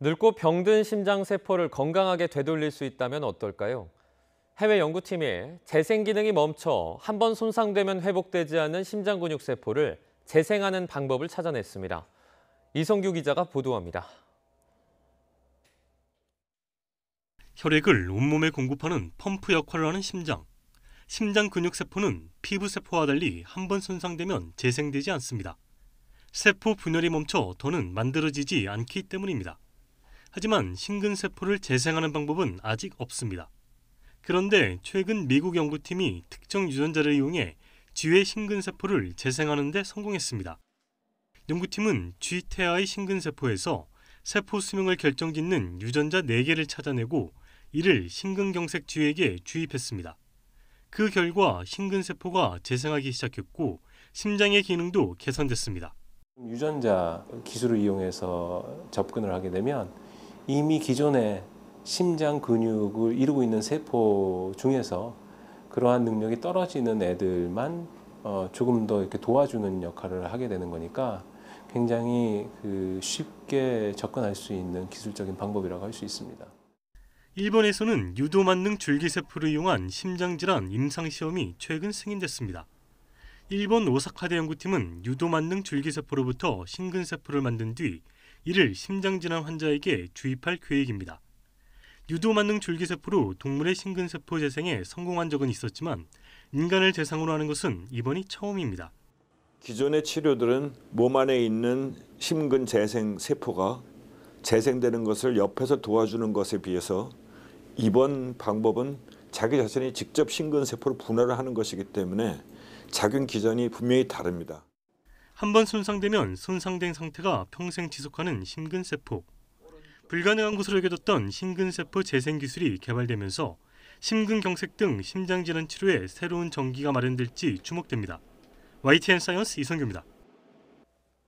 늙고 병든 심장 세포를 건강하게 되돌릴 수 있다면 어떨까요? 해외 연구팀이 재생 기능이 멈춰 한 번 손상되면 회복되지 않는 심장 근육 세포를 재생하는 방법을 찾아냈습니다. 이성규 기자가 보도합니다. 혈액을 온몸에 공급하는 펌프 역할을 하는 심장. 심장 근육 세포는 피부 세포와 달리 한 번 손상되면 재생되지 않습니다. 세포 분열이 멈춰 더는 만들어지지 않기 때문입니다. 하지만 심근세포를 재생하는 방법은 아직 없습니다. 그런데 최근 미국 연구팀이 특정 유전자를 이용해 쥐의 심근세포를 재생하는 데 성공했습니다. 연구팀은 쥐 태아의 심근세포에서 세포 수명을 결정짓는 유전자 4개를 찾아내고 이를 심근경색 쥐에게 주입했습니다. 그 결과 심근세포가 재생하기 시작했고 심장의 기능도 개선됐습니다. 유전자 기술을 이용해서 접근을 하게 되면 이미 기존의 심장 근육을 이루고 있는 세포 중에서 그러한 능력이 떨어지는 애들만 어, 조금 더 이렇게 도와주는 역할을 하게 되는 거니까 굉장히 그 쉽게 접근할 수 있는 기술적인 방법이라고 할 수 있습니다. 일본에서는 유도 만능 줄기세포를 이용한 심장질환 임상시험이 최근 승인됐습니다. 일본 오사카대 연구팀은 유도 만능 줄기세포로부터 심근세포를 만든 뒤 이를 심장질환 환자에게 주입할 계획입니다. 유도 만능 줄기세포로 동물의 심근세포 재생에 성공한 적은 있었지만 인간을 대상으로 하는 것은 이번이 처음입니다. 기존의 치료들은 몸 안에 있는 심근 재생 세포가 재생되는 것을 옆에서 도와주는 것에 비해서 이번 방법은 자기 자신이 직접 심근세포를 분할 하는 것이기 때문에 작용 기전이 분명히 다릅니다. 한번 손상되면 손상된 상태가 평생 지속하는 심근세포. 불가능한 것으로 여겨졌던 심근세포 재생 기술이 개발되면서 심근경색 등 심장질환 치료에 새로운 전기가 마련될지 주목됩니다. YTN 사이언스 이성규입니다.